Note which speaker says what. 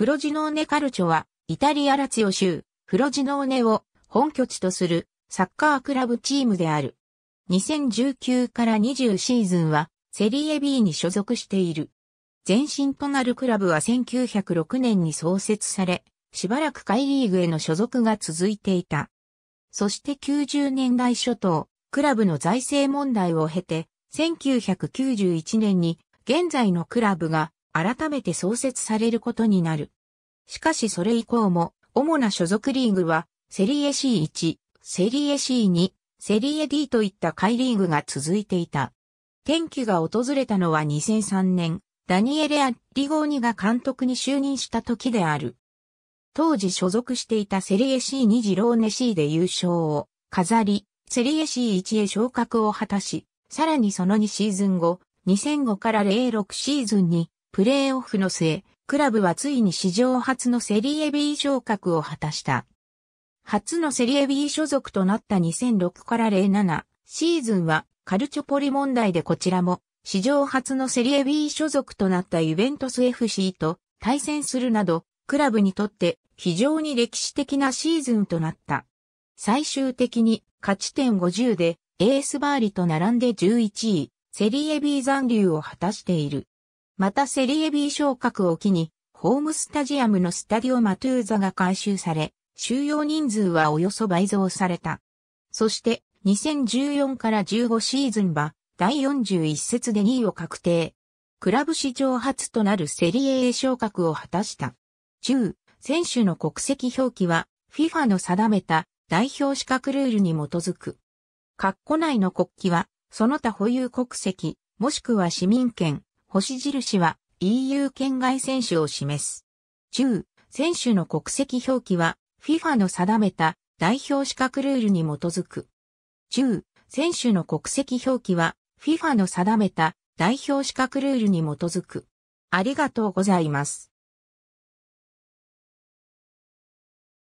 Speaker 1: フロジノーネカルチョは、イタリアラツヨ州、フロジノーネを本拠地とするサッカークラブチームである。2019から20シーズンは、セリエ B に所属している。前身となるクラブは1906年に創設され、しばらく海リーグへの所属が続いていた。そして90年代初頭、クラブの財政問題を経て、1991年に現在のクラブが改めて創設されることになる。しかしそれ以降も、主な所属リーグは、セリエ C1、セリエ C2、セリエ D といった回リーグが続いていた。天気が訪れたのは2003年、ダニエレ・アッリゴーニが監督に就任した時である。当時所属していたセリエ C2 ジローネ C で優勝を飾り、セリエ C1 へ昇格を果たし、さらにその2シーズン後、2005から06シーズンにプレーオフの末、クラブはついに史上初のセリエ B 昇格を果たした。初のセリエ B 所属となった2006から07シーズンはカルチョポリ問題でこちらも史上初のセリエ B 所属となったユベントス FC と対戦するなどクラブにとって非常に歴史的なシーズンとなった。最終的に勝ち点50でエースバーリと並んで11位セリエ B 残留を果たしている。またセリエ B 昇格を機に、ホームスタジアムのスタディオマトゥーザが改修され、収容人数はおよそ倍増された。そして、2014から15シーズンは、第41節で2位を確定。クラブ史上初となるセリエ A 昇格を果たした。10、選手の国籍表記は、FIFA の定めた代表資格ルールに基づく。括弧内の国旗は、その他保有国籍、もしくは市民権、星印は EU 圏外選手を示す。中、選手の国籍表記は FIFA の定めた代表資格ルールに基づく。中、選手の国籍表記は FIFA の定めた代表資格ルールに基づく。ありがとうございます。